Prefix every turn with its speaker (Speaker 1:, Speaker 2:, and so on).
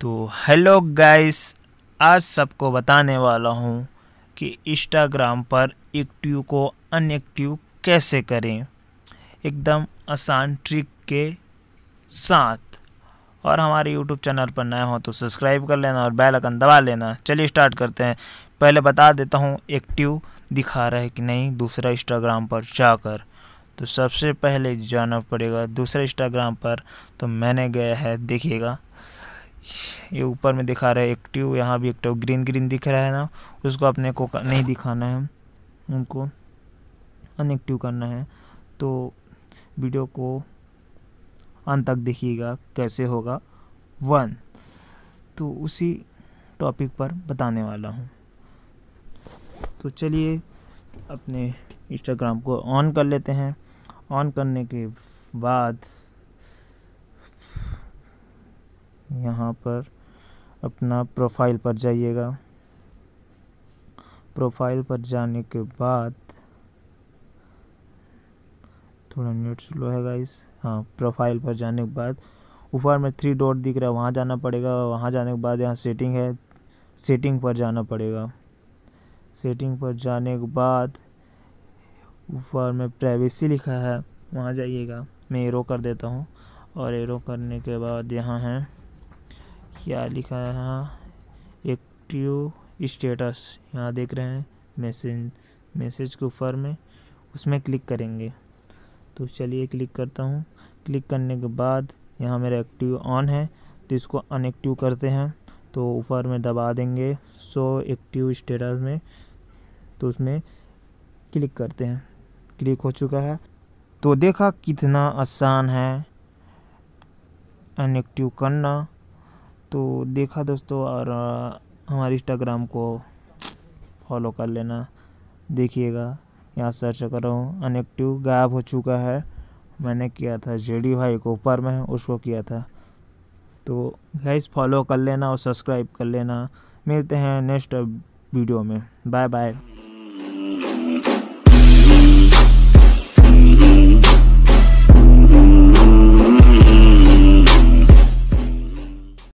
Speaker 1: तो hello guys आज सबको बताने वाला हूँ कि इंस्टाग्राम पर एक्टिव को अनएक्टिव कैसे करें एकदम आसान ट्रिक के साथ और हमारे यूट्यूब चैनल पर नए हो तो सब्सक्राइब कर लेना और बेल आइकन दबा लेना चलिए स्टार्ट करते हैं पहले बता देता हूँ एक्टिव दिखा रहा है कि नहीं दूसरा इंस्टाग्राम पर जाकर तो सबसे पहले जाना पड़ेगा दूसरे इंस्टाग्राम पर तो मैंने गया है देखिएगा ये ऊपर में दिखा रहा है एक्टिव यहाँ भी एक्टिव ग्रीन ग्रीन दिख रहा है ना उसको अपने को नहीं दिखाना है उनको अनएक्टिव करना है तो वीडियो को अंत तक देखिएगा कैसे होगा वन तो उसी टॉपिक पर बताने वाला हूँ तो चलिए अपने इंस्टाग्राम को ऑन कर लेते हैं ऑन करने के बाद यहाँ पर अपना प्रोफाइल पर जाइएगा प्रोफाइल पर जाने के बाद थोड़ा नेट स्लो है गाइस हाँ प्रोफाइल पर जाने के बाद ऊपर में थ्री डॉट दिख रहा है वहाँ जाना पड़ेगा वहाँ जाने के बाद यहाँ सेटिंग है सेटिंग पर जाना पड़ेगा सेटिंग पर जाने के बाद ऊपर में प्राइवेसी लिखा है वहाँ जाइएगा मैं एरो कर देता हूँ और एरो करने के बाद यहाँ है क्या लिखा है यहाँ एक्टिव स्टेटस यहाँ देख रहे हैं मैसेज मैसेज के ऊपर में उसमें क्लिक करेंगे तो चलिए क्लिक करता हूँ क्लिक करने के बाद यहाँ मेरा एक्टिव ऑन है तो इसको अनएक्टिव करते हैं तो ऊपर में दबा देंगे सो एक्टिव स्टेटस में तो उसमें क्लिक करते हैं क्लिक हो चुका है तो देखा कितना आसान है अनएक्टिव करना तो देखा दोस्तों और हमारे इंस्टाग्राम को फॉलो कर लेना देखिएगा यहाँ सर्च कर रहा हूँ अनएक्टिव गायब हो चुका है मैंने किया था जेडी भाई को ऊपर में उसको किया था तो गैस फॉलो कर लेना और सब्सक्राइब कर लेना मिलते हैं नेक्स्ट वीडियो में बाय बाय